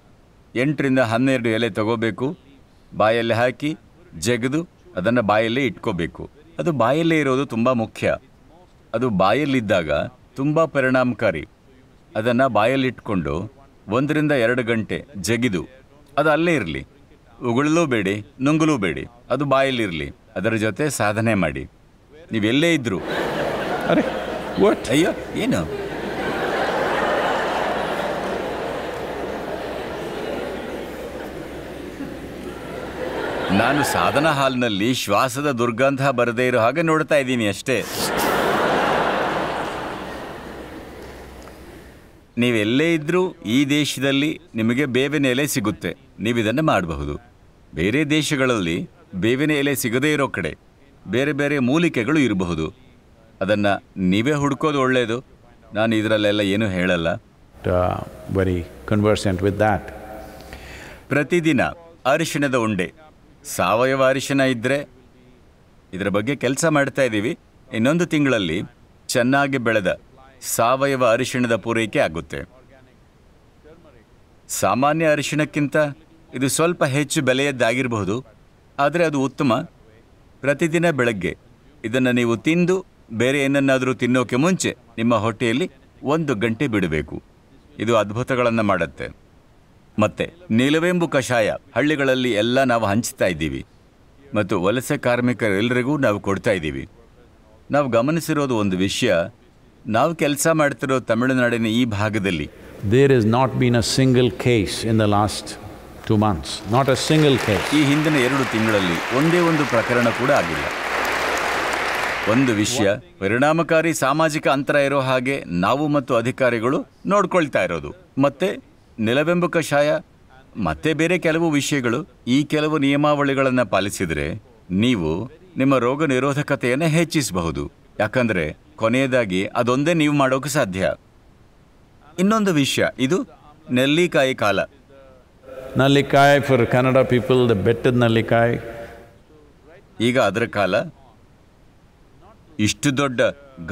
ಎಂಟರಿಂದ ಹನ್ನೆರಡು ಎಲೆ ತಗೋಬೇಕು ಬಾಯಲ್ಲಿ ಹಾಕಿ ಜಗದು ಅದನ್ನು ಬಾಯಲ್ಲೇ ಇಟ್ಕೋಬೇಕು ಅದು ಬಾಯಲ್ಲೇ ಇರೋದು ತುಂಬ ಮುಖ್ಯ ಅದು ಬಾಯಲ್ಲಿದ್ದಾಗ ತುಂಬ ಪರಿಣಾಮಕಾರಿ ಅದನ್ನು ಬಾಯಲ್ಲಿಟ್ಕೊಂಡು ಒಂದರಿಂದ ಎರಡು ಗಂಟೆ ಜಗಿದು ಅದು ಅಲ್ಲೇ ಇರಲಿ ಉಗುಳಲೂ ಬೇಡಿ ನುಂಗಲೂ ಬೇಡಿ ಅದು ಬಾಯಲ್ಲಿರಲಿ ಅದರ ಜೊತೆ ಸಾಧನೆ ಮಾಡಿ ನೀವೆಲ್ಲೇ ಇದ್ರು ಅರೆ ಅಯ್ಯೋ ಏನು ನಾನು ಸಾಧನ ಹಾಲ್ನಲ್ಲಿ ಶ್ವಾಸದ ದುರ್ಗಂಧ ಬರದೇ ಇರೋ ಹಾಗೆ ನೋಡ್ತಾ ಇದ್ದೀನಿ ಅಷ್ಟೇ ನೀವೆಲ್ಲೇ ಇದ್ದರೂ ಈ ದೇಶದಲ್ಲಿ ನಿಮಗೆ ಬೇವಿನ ಎಲೆ ಸಿಗುತ್ತೆ ನೀವು ಇದನ್ನು ಮಾಡಬಹುದು ಬೇರೆ ದೇಶಗಳಲ್ಲಿ ಬೇವಿನ ಎಲೆ ಸಿಗದೇ ಇರೋ ಕಡೆ ಬೇರೆ ಬೇರೆ ಮೂಲಿಕೆಗಳು ಇರಬಹುದು ಅದನ್ನು ನೀವೇ ಹುಡ್ಕೋದು ಒಳ್ಳೆಯದು ನಾನು ಇದರಲ್ಲೆಲ್ಲ ಏನೂ ಹೇಳಲ್ಲ ವೆರಿ ಕನ್ವರ್ಸೆಂಟ್ ವಿತ್ ದ್ಯಾಟ್ ಪ್ರತಿದಿನ ಅರಿಶಿಣದ ಉಂಡೆ ಸಾವಯವ ಅರಿಶಿಣ ಇದ್ದರೆ ಇದರ ಬಗ್ಗೆ ಕೆಲಸ ಮಾಡ್ತಾ ಇದ್ದೀವಿ ಇನ್ನೊಂದು ತಿಂಗಳಲ್ಲಿ ಚೆನ್ನಾಗಿ ಬೆಳೆದ ಸಾವಯವ ಅರಿಶಿಣದ ಪೂರೈಕೆ ಆಗುತ್ತೆ ಸಾಮಾನ್ಯ ಅರಿಶಿಣಕ್ಕಿಂತ ಇದು ಸ್ವಲ್ಪ ಹೆಚ್ಚು ಬೆಲೆಯದ್ದಾಗಿರಬಹುದು ಆದರೆ ಅದು ಉತ್ತಮ ಪ್ರತಿದಿನ ಬೆಳಗ್ಗೆ ಇದನ್ನು ನೀವು ತಿಂದು ಬೇರೆ ಏನನ್ನಾದರೂ ತಿನ್ನೋಕೆ ಮುಂಚೆ ನಿಮ್ಮ ಹೊಟ್ಟೆಯಲ್ಲಿ ಒಂದು ಗಂಟೆ ಬಿಡಬೇಕು ಇದು ಅದ್ಭುತಗಳನ್ನು ಮಾಡುತ್ತೆ ಮತ್ತೆ ನೀಲವೆಂಬು ಕಷಾಯ ಹಳ್ಳಿಗಳಲ್ಲಿ ಎಲ್ಲ ನಾವು ಹಂಚ್ತಾ ಇದ್ದೀವಿ ಮತ್ತು ವಲಸೆ ಕಾರ್ಮಿಕರೆಲ್ಲರಿಗೂ ನಾವು ಕೊಡ್ತಾ ಇದ್ದೀವಿ ನಾವು ಗಮನಿಸಿರೋದು ಒಂದು ವಿಷಯ ನಾವು ಕೆಲಸ ಮಾಡ್ತಿರೋ ತಮಿಳುನಾಡಿನ ಈ ಭಾಗದಲ್ಲಿ there is not been a single case in the last two months not a single case ಈ ಹಿಂದಿನ ಎರಡು ತಿಂಗಳಲ್ಲಿ ಒಂದೇ ಒಂದು ಪ್ರಕರಣ ಕೂಡ ಆಗಿಲ್ಲ ಒಂದು ವಿಷಯ ಪರಿಣಾಮಕಾರಿ ಸಾಮಾಜಿಕ ಅಂತರ ಇರೋ ಹಾಗೆ ನಾವು ಮತ್ತು ಅಧಿಕಾರಿಗಳು ನೋಡ್ಕೊಳ್ತಾ ಇರೋದು ಮತ್ತೆ ನೆಲವೆಂಬು ಕಷಾಯ ಮತ್ತೆ ಬೇರೆ ಕೆಲವು ವಿಷಯಗಳು ಈ ಕೆಲವು ನಿಯಮಾವಳಿಗಳನ್ನು ಪಾಲಿಸಿದರೆ ನೀವು ನಿಮ್ಮ ರೋಗ ನಿರೋಧಕತೆಯನ್ನು ಹೆಚ್ಚಿಸಬಹುದು ಯಾಕಂದರೆ ಕೊನೆಯದಾಗಿ ಅದೊಂದೇ ನೀವು ಮಾಡೋಕೆ ಸಾಧ್ಯ ಇನ್ನೊಂದು ವಿಷಯ ಇದು ನೆಲ್ಲಿಕಾಯಿ ಕಾಲ ನಲ್ಲಿಕಾಯಿ ಫಾರ್ ಕನ್ನಡ ಪೀಪಲ್ ದ ಬೆಟ್ಟದ ನಲ್ಲಿಕಾಯಿ ಈಗ ಅದರ ಕಾಲ ಇಷ್ಟು ದೊಡ್ಡ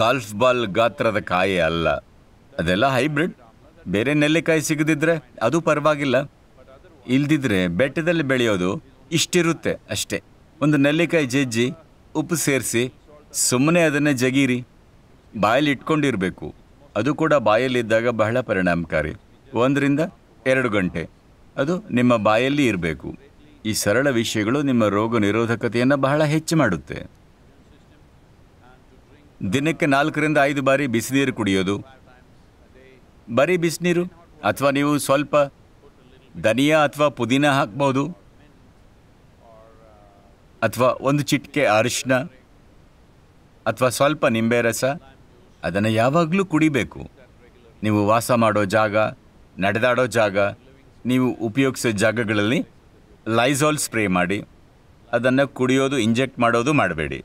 ಗಾಲ್ಫ್ ಬಾಲ್ ಗಾತ್ರದ ಕಾಯಿ ಅಲ್ಲ ಅದೆಲ್ಲ ಹೈಬ್ರಿಡ್ ಬೇರೆ ನೆಲ್ಲಿಕಾಯಿ ಸಿಗದಿದ್ರೆ ಅದು ಪರವಾಗಿಲ್ಲ ಇಲ್ದಿದ್ರೆ ಬೆಟ್ಟದಲ್ಲಿ ಬೆಳೆಯೋದು ಇಷ್ಟಿರುತ್ತೆ ಅಷ್ಟೇ ಒಂದು ನೆಲ್ಲಿಕಾಯಿ ಜಜ್ಜಿ ಉಪ್ಪು ಸೇರಿಸಿ ಸುಮ್ಮನೆ ಅದನ್ನೇ ಜಗೀರಿ ಬಾಯಲ್ಲಿ ಇಟ್ಕೊಂಡಿರಬೇಕು ಅದು ಕೂಡ ಬಾಯಲ್ಲಿದ್ದಾಗ ಬಹಳ ಪರಿಣಾಮಕಾರಿ ಒಂದರಿಂದ ಎರಡು ಗಂಟೆ ಅದು ನಿಮ್ಮ ಬಾಯಲ್ಲಿ ಇರಬೇಕು ಈ ಸರಳ ವಿಷಯಗಳು ನಿಮ್ಮ ರೋಗ ನಿರೋಧಕತೆಯನ್ನು ಬಹಳ ಹೆಚ್ಚು ಮಾಡುತ್ತೆ ದಿನಕ್ಕೆ ನಾಲ್ಕರಿಂದ ಐದು ಬಾರಿ ಬಿಸಿನೀರು ಕುಡಿಯೋದು ಬರೀ ಬಿಸಿನೀರು ಅಥವಾ ನೀವು ಸ್ವಲ್ಪ ಧನಿಯಾ ಅಥವಾ ಪುದೀನ ಹಾಕ್ಬೋದು ಅಥವಾ ಒಂದು ಚಿಟಿಕೆ ಅರಿಶಿನ ಅಥವಾ ಸ್ವಲ್ಪ ನಿಂಬೆ ರಸ ಅದನ್ನು ಯಾವಾಗಲೂ ಕುಡಿಬೇಕು ನೀವು ವಾಸ ಮಾಡೋ ಜಾಗ ನಡೆದಾಡೋ ಜಾಗ ನೀವು ಉಪಯೋಗಿಸೋ ಜಾಗಗಳಲ್ಲಿ ಲೈಸೋಲ್ ಸ್ಪ್ರೇ ಮಾಡಿ ಅದನ್ನು ಕುಡಿಯೋದು ಇಂಜೆಕ್ಟ್ ಮಾಡೋದು ಮಾಡಬೇಡಿ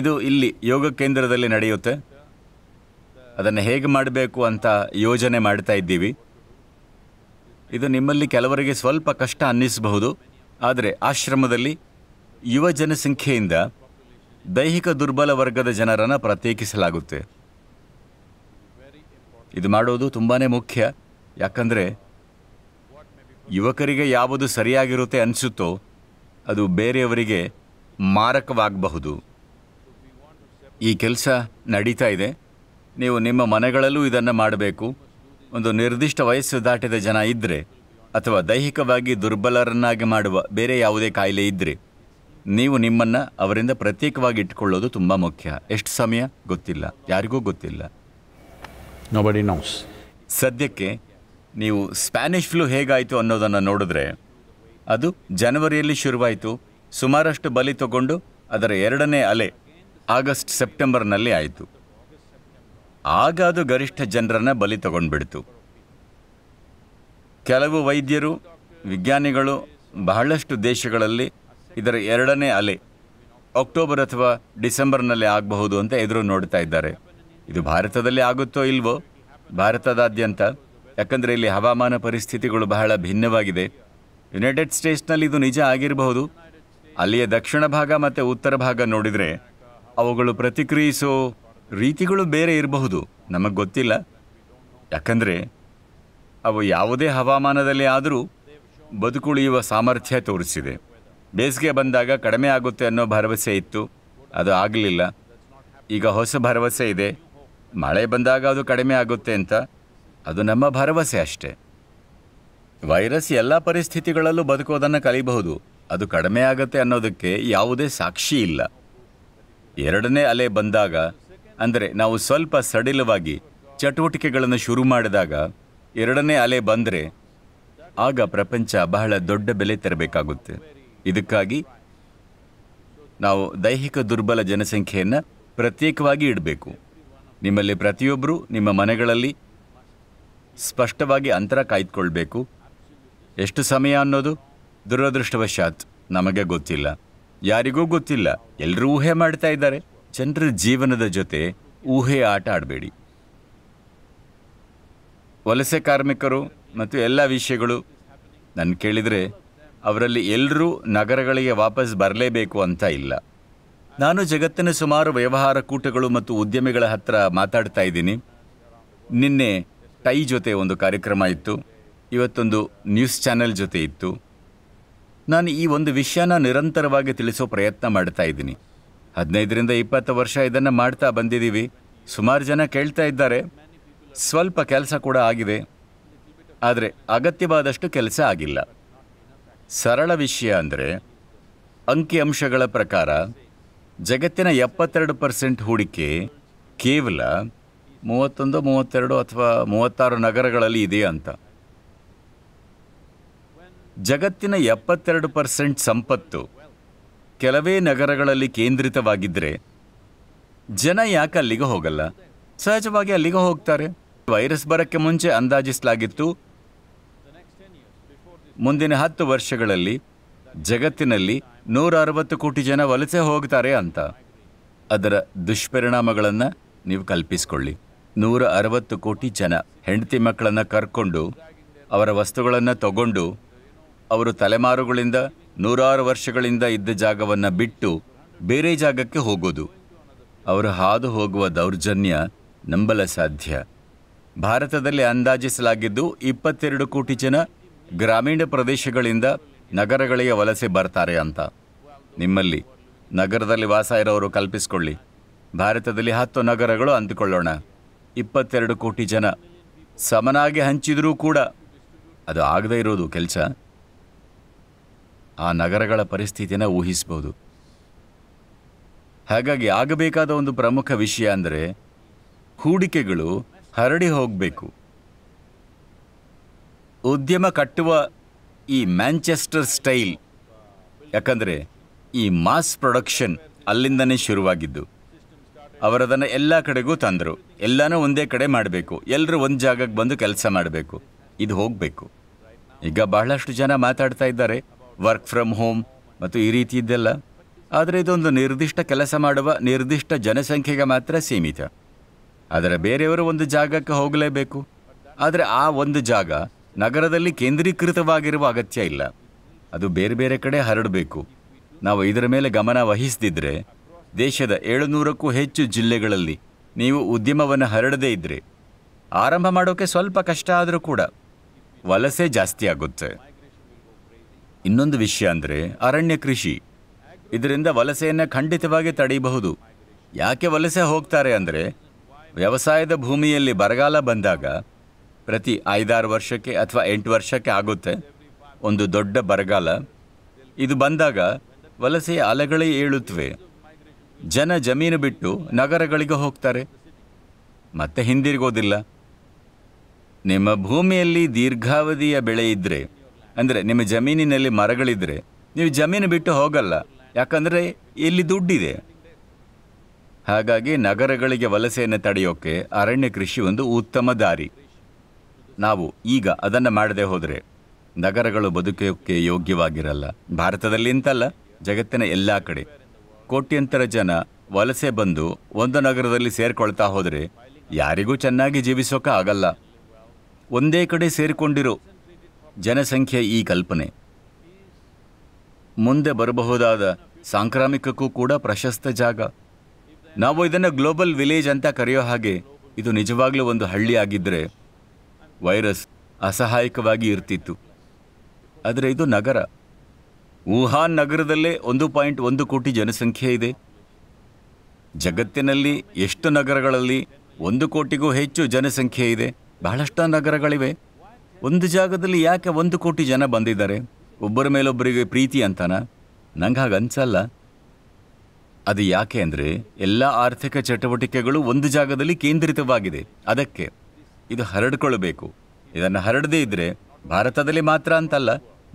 ಇದು ಇಲ್ಲಿ ಯೋಗ ಕೇಂದ್ರದಲ್ಲಿ ನಡೆಯುತ್ತೆ ಅದನ್ನು ಹೇಗೆ ಮಾಡಬೇಕು ಅಂತ ಯೋಜನೆ ಮಾಡ್ತಾ ಇದ್ದೀವಿ ಇದು ನಿಮ್ಮಲ್ಲಿ ಕೆಲವರಿಗೆ ಸ್ವಲ್ಪ ಕಷ್ಟ ಅನ್ನಿಸಬಹುದು ಆದರೆ ಆಶ್ರಮದಲ್ಲಿ ಯುವ ಜನಸಂಖ್ಯೆಯಿಂದ ದೈಹಿಕ ದುರ್ಬಲ ವರ್ಗದ ಜನರನ್ನು ಪ್ರತ್ಯೇಕಿಸಲಾಗುತ್ತೆ ಇದು ಮಾಡೋದು ತುಂಬಾ ಮುಖ್ಯ ಯಾಕಂದರೆ ಯುವಕರಿಗೆ ಯಾವುದು ಸರಿಯಾಗಿರುತ್ತೆ ಅನಿಸುತ್ತೋ ಅದು ಬೇರೆಯವರಿಗೆ ಮಾರಕವಾಗಬಹುದು ಈ ಕೆಲಸ ನಡೀತಾ ಇದೆ ನೀವು ನಿಮ್ಮ ಮನೆಗಳಲ್ಲೂ ಇದನ್ನು ಮಾಡಬೇಕು ಒಂದು ನಿರ್ದಿಷ್ಟ ವಯಸ್ಸು ದಾಟಿದ ಜನ ಇದ್ದರೆ ಅಥವಾ ದೈಹಿಕವಾಗಿ ದುರ್ಬಲರನ್ನಾಗಿ ಮಾಡುವ ಬೇರೆ ಯಾವುದೇ ಕಾಯಿಲೆ ಇದ್ದರೆ ನೀವು ನಿಮ್ಮನ್ನು ಅವರಿಂದ ಪ್ರತ್ಯೇಕವಾಗಿ ಇಟ್ಕೊಳ್ಳೋದು ತುಂಬ ಮುಖ್ಯ ಎಷ್ಟು ಸಮಯ ಗೊತ್ತಿಲ್ಲ ಯಾರಿಗೂ ಗೊತ್ತಿಲ್ಲ ನೋಬಡಿ ನೌಸ್ ಸದ್ಯಕ್ಕೆ ನೀವು ಸ್ಪ್ಯಾನಿಷ್ ಫ್ಲೂ ಹೇಗಾಯಿತು ಅನ್ನೋದನ್ನು ನೋಡಿದ್ರೆ ಅದು ಜನವರಿಯಲ್ಲಿ ಶುರುವಾಯಿತು ಸುಮಾರಷ್ಟು ಬಲಿ ತಗೊಂಡು ಅದರ ಎರಡನೇ ಅಲೆ ಆಗಸ್ಟ್ ಸೆಪ್ಟೆಂಬರ್ನಲ್ಲಿ ಆಯಿತು ಆಗ ಅದು ಗರಿಷ್ಠ ಜನರನ್ನ ಬಲಿ ತಗೊಂಡ್ಬಿಡ್ತು ಕೆಲವು ವೈದ್ಯರು ವಿಜ್ಞಾನಿಗಳು ಬಹಳಷ್ಟು ದೇಶಗಳಲ್ಲಿ ಇದರ ಎರಡನೇ ಅಲೆ ಅಕ್ಟೋಬರ್ ಅಥವಾ ಡಿಸೆಂಬರ್ನಲ್ಲಿ ಆಗಬಹುದು ಅಂತ ಎದುರು ನೋಡ್ತಾ ಇದ್ದಾರೆ ಇದು ಭಾರತದಲ್ಲಿ ಆಗುತ್ತೋ ಇಲ್ವೋ ಭಾರತದಾದ್ಯಂತ ಯಾಕಂದರೆ ಇಲ್ಲಿ ಹವಾಮಾನ ಪರಿಸ್ಥಿತಿಗಳು ಬಹಳ ಭಿನ್ನವಾಗಿದೆ ಯುನೈಟೆಡ್ ಸ್ಟೇಟ್ಸ್ನಲ್ಲಿ ಇದು ನಿಜ ಆಗಿರಬಹುದು ಅಲ್ಲಿಯ ದಕ್ಷಿಣ ಭಾಗ ಮತ್ತು ಉತ್ತರ ಭಾಗ ನೋಡಿದರೆ ಅವುಗಳು ಪ್ರತಿಕ್ರಿಯಿಸೋ ರೀತಿಗಳು ಬೇರೆ ಇರಬಹುದು ನಮಗೆ ಗೊತ್ತಿಲ್ಲ ಯಾಕಂದರೆ ಅವು ಯಾವುದೇ ಹವಾಮಾನದಲ್ಲಿ ಆದರೂ ಬದುಕುಳಿಯುವ ಸಾಮರ್ಥ್ಯ ತೋರಿಸಿದೆ ಬೇಸಿಗೆ ಬಂದಾಗ ಕಡಿಮೆ ಆಗುತ್ತೆ ಅನ್ನೋ ಭರವಸೆ ಇತ್ತು ಅದು ಆಗಲಿಲ್ಲ ಈಗ ಹೊಸ ಭರವಸೆ ಇದೆ ಮಳೆ ಬಂದಾಗ ಅದು ಕಡಿಮೆ ಆಗುತ್ತೆ ಅಂತ ಅದು ನಮ್ಮ ಭರವಸೆ ಅಷ್ಟೆ ವೈರಸ್ ಎಲ್ಲ ಪರಿಸ್ಥಿತಿಗಳಲ್ಲೂ ಬದುಕೋದನ್ನು ಕಲಿಬಹುದು ಅದು ಕಡಿಮೆ ಆಗುತ್ತೆ ಅನ್ನೋದಕ್ಕೆ ಯಾವುದೇ ಸಾಕ್ಷಿ ಇಲ್ಲ ಎರಡನೇ ಅಲೆ ಬಂದಾಗ ಅಂದರೆ ನಾವು ಸ್ವಲ್ಪ ಸಡಿಲವಾಗಿ ಚಟುವಟಿಕೆಗಳನ್ನು ಶುರು ಮಾಡಿದಾಗ ಎರಡನೇ ಅಲೆ ಬಂದರೆ ಆಗ ಪ್ರಪಂಚ ಬಹಳ ದೊಡ್ಡ ಬೆಲೆ ತೆರಬೇಕಾಗುತ್ತೆ ಇದಕ್ಕಾಗಿ ನಾವು ದೈಹಿಕ ದುರ್ಬಲ ಜನಸಂಖ್ಯೆಯನ್ನು ಪ್ರತ್ಯೇಕವಾಗಿ ಇಡಬೇಕು ನಿಮ್ಮಲ್ಲಿ ಪ್ರತಿಯೊಬ್ಬರೂ ನಿಮ್ಮ ಮನೆಗಳಲ್ಲಿ ಸ್ಪಷ್ಟವಾಗಿ ಅಂತರ ಕಾಯ್ದುಕೊಳ್ಬೇಕು ಎಷ್ಟು ಸಮಯ ಅನ್ನೋದು ದುರದೃಷ್ಟವಶಾತ್ ನಮಗೆ ಗೊತ್ತಿಲ್ಲ ಯಾರಿಗೂ ಗೊತ್ತಿಲ್ಲ ಎಲ್ಲರೂ ಊಹೆ ಮಾಡ್ತಾ ಇದ್ದಾರೆ ಜನರ ಜೀವನದ ಜೊತೆ ಊಹೆ ಆಟ ಆಡಬೇಡಿ ವಲಸೆ ಕಾರ್ಮಿಕರು ಮತ್ತು ಎಲ್ಲ ವಿಷಯಗಳು ನಾನು ಕೇಳಿದರೆ ಅವರಲ್ಲಿ ಎಲ್ಲರೂ ನಗರಗಳಿಗೆ ವಾಪಸ್ ಬರಲೇಬೇಕು ಅಂತ ಇಲ್ಲ ನಾನು ಜಗತ್ತಿನ ಸುಮಾರು ವ್ಯವಹಾರ ಕೂಟಗಳು ಮತ್ತು ಉದ್ಯಮಿಗಳ ಹತ್ರ ಮಾತಾಡ್ತಾ ಇದ್ದೀನಿ ನಿನ್ನೆ ಟೈ ಜೊತೆ ಒಂದು ಕಾರ್ಯಕ್ರಮ ಇತ್ತು ಇವತ್ತೊಂದು ನ್ಯೂಸ್ ಚಾನೆಲ್ ಜೊತೆ ಇತ್ತು ನಾನು ಈ ಒಂದು ವಿಷಯನ ನಿರಂತರವಾಗಿ ತಿಳಿಸೋ ಪ್ರಯತ್ನ ಮಾಡ್ತಾ ಇದ್ದೀನಿ ಹದಿನೈದರಿಂದ ಇಪ್ಪತ್ತು ವರ್ಷ ಇದನ್ನು ಮಾಡ್ತಾ ಬಂದಿದ್ದೀವಿ ಸುಮಾರು ಜನ ಕೇಳ್ತಾ ಇದ್ದಾರೆ ಸ್ವಲ್ಪ ಕೆಲಸ ಕೂಡ ಆಗಿದೆ ಆದರೆ ಅಗತ್ಯವಾದಷ್ಟು ಕೆಲಸ ಆಗಿಲ್ಲ ಸರಳ ವಿಷಯ ಅಂದರೆ ಅಂಕಿಅಂಶಗಳ ಪ್ರಕಾರ ಜಗತ್ತಿನ ಎಪ್ಪತ್ತೆರಡು ಪರ್ಸೆಂಟ್ ಹೂಡಿಕೆ ಕೇವಲ ಮೂವತ್ತೊಂದು ಮೂವತ್ತೆರಡು ಅಥವಾ ಮೂವತ್ತಾರು ನಗರಗಳಲ್ಲಿ ಇದೆ ಅಂತ ಜಗತ್ತಿನ ಎಪ್ಪತ್ತೆರಡು ಪರ್ಸೆಂಟ್ ಸಂಪತ್ತು ಕೆಲವೇ ನಗರಗಳಲ್ಲಿ ಕೇಂದ್ರಿತವಾಗಿದ್ದರೆ ಜನ ಯಾಕೆ ಅಲ್ಲಿಗೆ ಹೋಗಲ್ಲ ಸಹಜವಾಗಿ ಅಲ್ಲಿಗೆ ಹೋಗ್ತಾರೆ ವೈರಸ್ ಬರಕ್ಕೆ ಮುಂಚೆ ಅಂದಾಜಿಸಲಾಗಿತ್ತು ಮುಂದಿನ ಹತ್ತು ವರ್ಷಗಳಲ್ಲಿ ಜಗತ್ತಿನಲ್ಲಿ ನೂರ ಅರವತ್ತು ಕೋಟಿ ಜನ ವಲಸೆ ಹೋಗ್ತಾರೆ ಅಂತ ಅದರ ದುಷ್ಪರಿಣಾಮಗಳನ್ನು ನೀವು ಕಲ್ಪಿಸಿಕೊಳ್ಳಿ ನೂರ ಅರವತ್ತು ಕೋಟಿ ಜನ ಹೆಂಡತಿ ಮಕ್ಕಳನ್ನು ಕರ್ಕೊಂಡು ಅವರ ವಸ್ತುಗಳನ್ನು ತಗೊಂಡು ಅವರು ತಲೆಮಾರುಗಳಿಂದ ನೂರಾರು ವರ್ಷಗಳಿಂದ ಇದ್ದ ಜಾಗವನ್ನು ಬಿಟ್ಟು ಬೇರೆ ಜಾಗಕ್ಕೆ ಹೋಗೋದು ಅವರು ಹಾದು ಹೋಗುವ ದೌರ್ಜನ್ಯ ನಂಬಲ ಸಾಧ್ಯ ಭಾರತದಲ್ಲಿ ಅಂದಾಜಿಸಲಾಗಿದ್ದು ಇಪ್ಪತ್ತೆರಡು ಕೋಟಿ ಜನ ಗ್ರಾಮೀಣ ಪ್ರದೇಶಗಳಿಂದ ನಗರಗಳಿಗೆ ವಲಸೆ ಬರ್ತಾರೆ ಅಂತ ನಿಮ್ಮಲ್ಲಿ ನಗರದಲ್ಲಿ ವಾಸ ಇರೋರು ಕಲ್ಪಿಸಿಕೊಳ್ಳಿ ಭಾರತದಲ್ಲಿ ಹತ್ತು ನಗರಗಳು ಅಂದುಕೊಳ್ಳೋಣ ಇಪ್ಪತ್ತೆರಡು ಕೋಟಿ ಜನ ಸಮನಾಗಿ ಹಂಚಿದರೂ ಕೂಡ ಅದು ಆಗದೇ ಇರೋದು ಕೆಲಸ ಆ ನಗರಗಳ ಪರಿಸ್ಥಿತಿನ ಊಹಿಸಬಹುದು ಹಾಗಾಗಿ ಆಗಬೇಕಾದ ಒಂದು ಪ್ರಮುಖ ವಿಷಯ ಅಂದರೆ ಹೂಡಿಕೆಗಳು ಹರಡಿ ಹೋಗಬೇಕು ಉದ್ಯಮ ಕಟ್ಟುವ ಈ ಮ್ಯಾಂಚೆಸ್ಟರ್ ಸ್ಟೈಲ್ ಯಾಕಂದರೆ ಈ ಮಾಸ್ ಪ್ರೊಡಕ್ಷನ್ ಅಲ್ಲಿಂದನೇ ಶುರುವಾಗಿದ್ದು ಅವರದನ್ನು ಎಲ್ಲ ಕಡೆಗೂ ತಂದರು ಎಲ್ಲನೂ ಒಂದೇ ಕಡೆ ಮಾಡಬೇಕು ಎಲ್ಲರೂ ಒಂದು ಜಾಗಕ್ಕೆ ಬಂದು ಕೆಲಸ ಮಾಡಬೇಕು ಇದು ಹೋಗಬೇಕು ಈಗ ಬಹಳಷ್ಟು ಜನ ಮಾತಾಡ್ತಾ ಇದ್ದಾರೆ ವರ್ಕ್ ಫ್ರಮ್ ಹೋಮ್ ಮತ್ತು ಈ ರೀತಿಯದ್ದೆಲ್ಲ ಆದರೆ ಇದೊಂದು ನಿರ್ದಿಷ್ಟ ಕೆಲಸ ಮಾಡುವ ನಿರ್ದಿಷ್ಟ ಜನಸಂಖ್ಯೆಗೆ ಮಾತ್ರ ಸೀಮಿತ ಆದರೆ ಬೇರೆಯವರು ಒಂದು ಜಾಗಕ್ಕೆ ಹೋಗಲೇಬೇಕು ಆದರೆ ಆ ಒಂದು ಜಾಗ ನಗರದಲ್ಲಿ ಕೇಂದ್ರೀಕೃತವಾಗಿರುವ ಅಗತ್ಯ ಇಲ್ಲ ಅದು ಬೇರೆ ಬೇರೆ ಕಡೆ ಹರಡಬೇಕು ನಾವು ಇದರ ಮೇಲೆ ಗಮನ ವಹಿಸದಿದ್ದರೆ ದೇಶದ ಏಳುನೂರಕ್ಕೂ ಹೆಚ್ಚು ಜಿಲ್ಲೆಗಳಲ್ಲಿ ನೀವು ಉದ್ಯಮವನ್ನು ಹರಡದೇ ಇದ್ದರೆ ಆರಂಭ ಮಾಡೋಕ್ಕೆ ಸ್ವಲ್ಪ ಕಷ್ಟ ಆದರೂ ಕೂಡ ವಲಸೆ ಜಾಸ್ತಿ ಆಗುತ್ತೆ ಇನ್ನೊಂದು ವಿಷಯ ಅಂದರೆ ಅರಣ್ಯ ಕೃಷಿ ಇದರಿಂದ ವಲಸೆಯನ್ನು ಖಂಡಿತವಾಗಿ ತಡೆಯಬಹುದು ಯಾಕೆ ವಲಸೆ ಹೋಗ್ತಾರೆ ಅಂದರೆ ವ್ಯವಸಾಯದ ಭೂಮಿಯಲ್ಲಿ ಬರಗಾಲ ಬಂದಾಗ ಪ್ರತಿ ಐದಾರು ವರ್ಷಕ್ಕೆ ಅಥವಾ ಎಂಟು ವರ್ಷಕ್ಕೆ ಆಗುತ್ತೆ ಒಂದು ದೊಡ್ಡ ಬರಗಾಲ ಇದು ಬಂದಾಗ ವಲಸೆಯ ಅಲೆಗಳೇ ಏಳುತ್ತವೆ ಜನ ಜಮೀನು ಬಿಟ್ಟು ನಗರಗಳಿಗೆ ಹೋಗ್ತಾರೆ ಮತ್ತೆ ಹಿಂದಿರುಗೋದಿಲ್ಲ ನಿಮ್ಮ ಭೂಮಿಯಲ್ಲಿ ದೀರ್ಘಾವಧಿಯ ಬೆಳೆ ಇದ್ದರೆ ಅಂದರೆ ನಿಮ್ಮ ಜಮೀನಿನಲ್ಲಿ ಮರಗಳಿದ್ದರೆ ನೀವು ಜಮೀನು ಬಿಟ್ಟು ಹೋಗಲ್ಲ ಯಾಕಂದರೆ ಇಲ್ಲಿ ದುಡ್ಡಿದೆ ಹಾಗಾಗಿ ನಗರಗಳಿಗೆ ವಲಸೆಯನ್ನು ತಡೆಯೋಕ್ಕೆ ಅರಣ್ಯ ಕೃಷಿ ಒಂದು ಉತ್ತಮ ದಾರಿ ನಾವು ಈಗ ಅದನ್ನು ಮಾಡದೆ ಹೋದರೆ ನಗರಗಳು ಬದುಕೋಕ್ಕೆ ಯೋಗ್ಯವಾಗಿರಲ್ಲ ಭಾರತದಲ್ಲಿ ಅಂತಲ್ಲ ಜಗತ್ತಿನ ಎಲ್ಲ ಕಡೆ ಕೋಟ್ಯಂತರ ಜನ ವಲಸೆ ಬಂದು ಒಂದು ನಗರದಲ್ಲಿ ಸೇರಿಕೊಳ್ತಾ ಹೋದರೆ ಯಾರಿಗೂ ಚೆನ್ನಾಗಿ ಜೀವಿಸೋಕೆ ಆಗಲ್ಲ ಒಂದೇ ಕಡೆ ಸೇರಿಕೊಂಡಿರೋ ಜನಸಂಖ್ಯೆ ಈ ಕಲ್ಪನೆ ಮುಂದೆ ಬರಬಹುದಾದ ಸಾಂಕ್ರಾಮಿಕಕ್ಕೂ ಕೂಡ ಪ್ರಶಸ್ತ ಜಾಗ ನಾವು ಇದನ್ನು ಗ್ಲೋಬಲ್ ವಿಲೇಜ್ ಅಂತ ಕರೆಯೋ ಹಾಗೆ ಇದು ನಿಜವಾಗ್ಲೂ ಒಂದು ಹಳ್ಳಿ ಆಗಿದ್ದರೆ ವೈರಸ್ ಅಸಹಾಯಕವಾಗಿ ಇರ್ತಿತ್ತು ಆದರೆ ಇದು ನಗರ ವುಹಾನ್ ನಗರದಲ್ಲೇ ಒಂದು ಪಾಯಿಂಟ್ ಒಂದು ಕೋಟಿ ಜನಸಂಖ್ಯೆ ಇದೆ ಜಗತ್ತಿನಲ್ಲಿ ಎಷ್ಟು ನಗರಗಳಲ್ಲಿ ಒಂದು ಕೋಟಿಗೂ ಹೆಚ್ಚು ಜನಸಂಖ್ಯೆ ಇದೆ ಬಹಳಷ್ಟು ನಗರಗಳಿವೆ ಒಂದು ಜಾಗದಲ್ಲಿ ಯಾಕೆ ಒಂದು ಕೋಟಿ ಜನ ಬಂದಿದ್ದಾರೆ ಒಬ್ಬರ ಮೇಲೊಬ್ಬರಿಗೆ ಪ್ರೀತಿ ಅಂತಾನ ನಂಗೆ ಹಾಗೆ ಅನ್ಸಲ್ಲ ಅದು ಯಾಕೆ ಅಂದರೆ ಎಲ್ಲ ಆರ್ಥಿಕ ಚಟುವಟಿಕೆಗಳು ಒಂದು ಜಾಗದಲ್ಲಿ ಕೇಂದ್ರಿತವಾಗಿದೆ ಅದಕ್ಕೆ ಇದು ಹರಡ್ಕೊಳ್ಬೇಕು ಇದನ್ನು ಹರಡದೇ ಇದ್ದರೆ ಭಾರತದಲ್ಲಿ ಮಾತ್ರ ಅಂತಲ್ಲ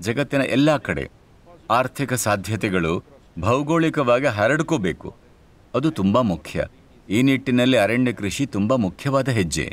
ಜಗತ್ತಿನ ಎಲ್ಲ ಕಡೆ ಆರ್ಥಿಕ ಸಾಧ್ಯತೆಗಳು ಭೌಗೋಳಿಕವಾಗಿ ಹರಡ್ಕೋಬೇಕು ಅದು ತುಂಬ ಮುಖ್ಯ ಈ ನಿಟ್ಟಿನಲ್ಲಿ ಅರಣ್ಯ ಕೃಷಿ ತುಂಬ ಮುಖ್ಯವಾದ ಹೆಜ್ಜೆ